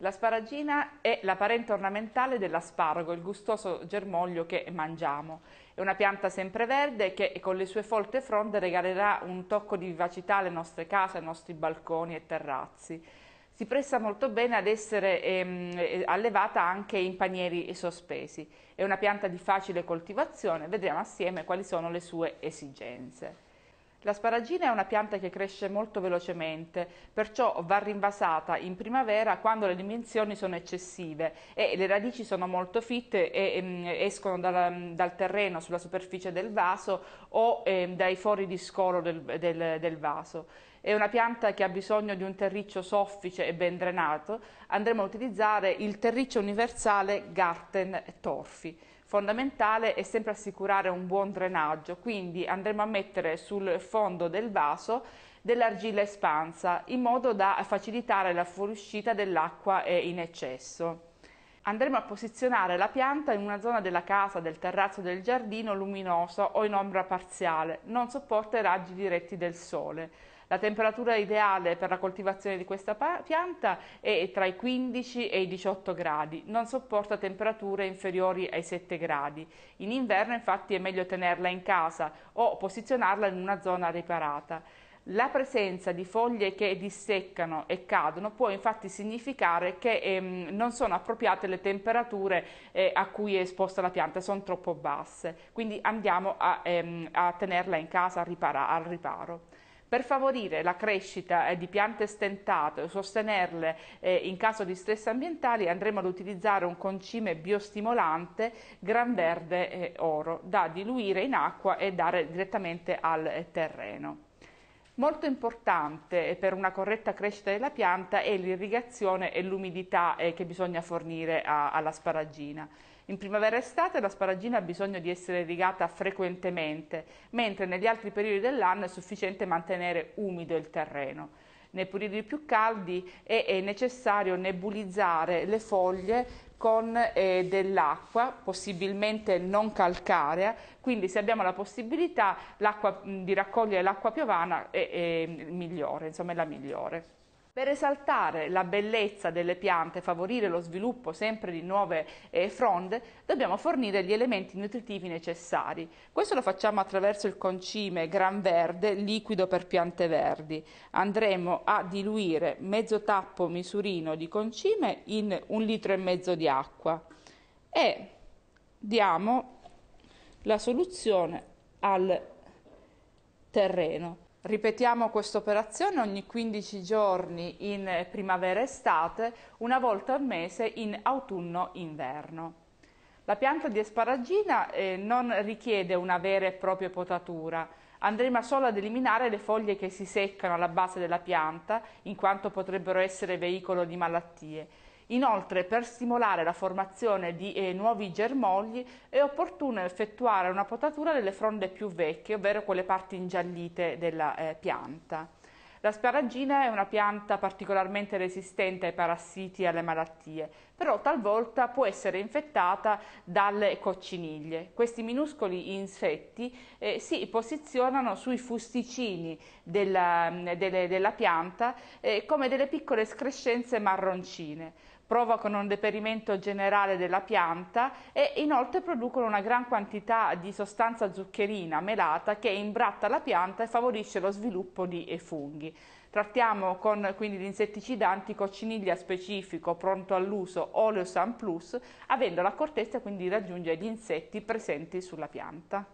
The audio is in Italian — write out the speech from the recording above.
La sparagina è la parente ornamentale dell'asparago, il gustoso germoglio che mangiamo. È una pianta sempreverde che con le sue folte fronde regalerà un tocco di vivacità alle nostre case, ai nostri balconi e terrazzi. Si presta molto bene ad essere ehm, eh, allevata anche in panieri sospesi. È una pianta di facile coltivazione, vedremo assieme quali sono le sue esigenze. La sparagina è una pianta che cresce molto velocemente, perciò va rinvasata in primavera quando le dimensioni sono eccessive e le radici sono molto fitte e ehm, escono dal, dal, terreno sulla superficie del vaso o ehm, dai fori di scolo del, del, del vaso. È una pianta che ha bisogno di un terriccio soffice e ben drenato. Andremo a utilizzare il terriccio universale Garten Torfi. Fondamentale è sempre assicurare un buon drenaggio, quindi andremo a mettere sul fondo del vaso dell'argilla espansa in modo da facilitare la fuoriuscita dell'acqua in eccesso. Andremo a posizionare la pianta in una zona della casa, del terrazzo, del giardino luminoso o in ombra parziale, non sopporta i raggi diretti del sole. La temperatura ideale per la coltivazione di questa pianta è tra i 15 e i 18 gradi, non sopporta temperature inferiori ai 7 gradi. In inverno infatti è meglio tenerla in casa o posizionarla in una zona riparata. La presenza di foglie che disseccano e cadono può infatti significare che ehm, non sono appropriate le temperature eh, a cui è esposta la pianta, sono troppo basse, quindi andiamo a, ehm, a tenerla in casa a ripara al riparo. Per favorire la crescita eh, di piante stentate o sostenerle eh, in caso di stress ambientali andremo ad utilizzare un concime biostimolante gran verde oro da diluire in acqua e dare direttamente al terreno. Molto importante eh, per una corretta crescita della pianta è l'irrigazione e l'umidità eh, che bisogna fornire a, alla sparagina. In primavera e estate la sparagina ha bisogno di essere irrigata frequentemente, mentre negli altri periodi dell'anno è sufficiente mantenere umido il terreno nei periodi più caldi e è necessario nebulizzare le foglie con eh, dell'acqua, possibilmente non calcarea, quindi se abbiamo la possibilità di raccogliere l'acqua piovana è, è, migliore, insomma, è la migliore per esaltare la bellezza delle piante, favorire lo sviluppo sempre di nuove eh, fronde, dobbiamo fornire gli elementi nutritivi necessari. Questo lo facciamo attraverso il concime gran verde, liquido per piante verdi. Andremo a diluire mezzo tappo misurino di concime in un litro e mezzo di acqua e diamo la soluzione al terreno. Ripetiamo questa operazione ogni 15 giorni in primavera-estate, una volta al mese in autunno-inverno. La pianta di asparagina eh, non richiede una vera e propria potatura, andremo solo ad eliminare le foglie che si seccano alla base della pianta, in quanto potrebbero essere veicolo di malattie Inoltre, per stimolare la formazione di eh, nuovi germogli è opportuno effettuare una potatura delle fronde più vecchie, ovvero quelle parti ingiallite della eh, pianta. La sparagina è una pianta particolarmente resistente ai parassiti e alle malattie, però talvolta può essere infettata dalle cocciniglie. Questi minuscoli insetti eh, si posizionano sui fusticini della, mm, delle, della pianta eh, come delle piccole escrescenze marroncine provocano un deperimento generale della pianta e inoltre producono una gran quantità di sostanza zuccherina melata che imbratta la pianta e favorisce lo sviluppo di funghi. Trattiamo con quindi l'insetticida anticocciniglia specifico pronto all'uso Oleosan Plus, avendo la cortezza quindi di raggiungere gli insetti presenti sulla pianta.